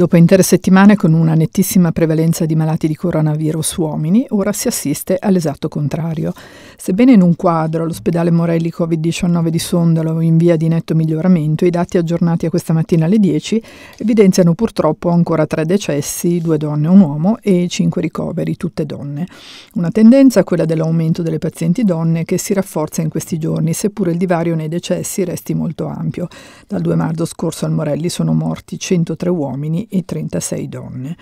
Dopo intere settimane con una nettissima prevalenza di malati di coronavirus uomini, ora si assiste all'esatto contrario. Sebbene in un quadro l'ospedale Morelli Covid-19 di Sondalo in via di netto miglioramento, i dati aggiornati a questa mattina alle 10 evidenziano purtroppo ancora tre decessi, due donne e un uomo e cinque ricoveri, tutte donne. Una tendenza quella dell'aumento delle pazienti donne che si rafforza in questi giorni, seppure il divario nei decessi resti molto ampio. Dal 2 marzo scorso al Morelli sono morti 103 uomini e 36 donne.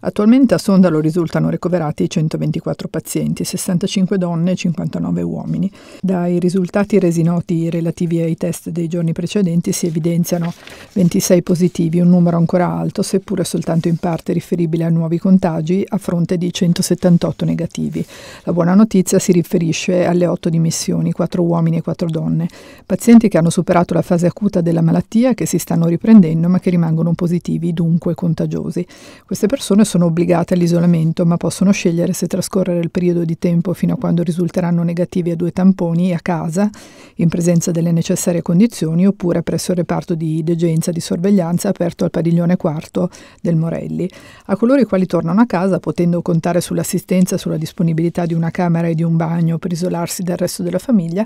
Attualmente a Sondalo risultano ricoverati 124 pazienti, 65 donne e 59 uomini. Dai risultati resi noti relativi ai test dei giorni precedenti si evidenziano 26 positivi, un numero ancora alto, seppure soltanto in parte riferibile a nuovi contagi, a fronte di 178 negativi. La buona notizia si riferisce alle 8 dimissioni, 4 uomini e 4 donne, pazienti che hanno superato la fase acuta della malattia, che si stanno riprendendo ma che rimangono positivi, dunque e contagiosi. Queste persone sono obbligate all'isolamento, ma possono scegliere se trascorrere il periodo di tempo fino a quando risulteranno negativi a due tamponi a casa, in presenza delle necessarie condizioni, oppure presso il reparto di degenza di sorveglianza aperto al padiglione quarto del Morelli. A coloro i quali tornano a casa, potendo contare sull'assistenza sulla disponibilità di una camera e di un bagno per isolarsi dal resto della famiglia,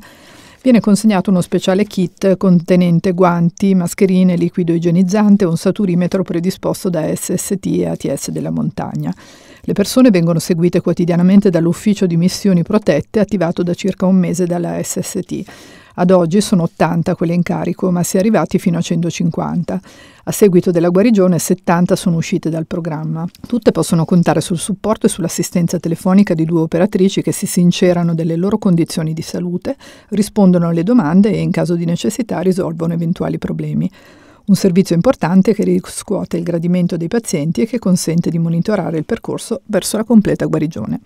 viene consegnato uno speciale kit contenente guanti, mascherine, liquido igienizzante e un saturimetro predisposto da SST e ATS della montagna. Le persone vengono seguite quotidianamente dall'ufficio di missioni protette attivato da circa un mese dalla SST. Ad oggi sono 80 quelle in carico, ma si è arrivati fino a 150. A seguito della guarigione 70 sono uscite dal programma. Tutte possono contare sul supporto e sull'assistenza telefonica di due operatrici che si sincerano delle loro condizioni di salute, rispondono alle domande e in caso di necessità risolvono eventuali problemi. Un servizio importante che riscuote il gradimento dei pazienti e che consente di monitorare il percorso verso la completa guarigione.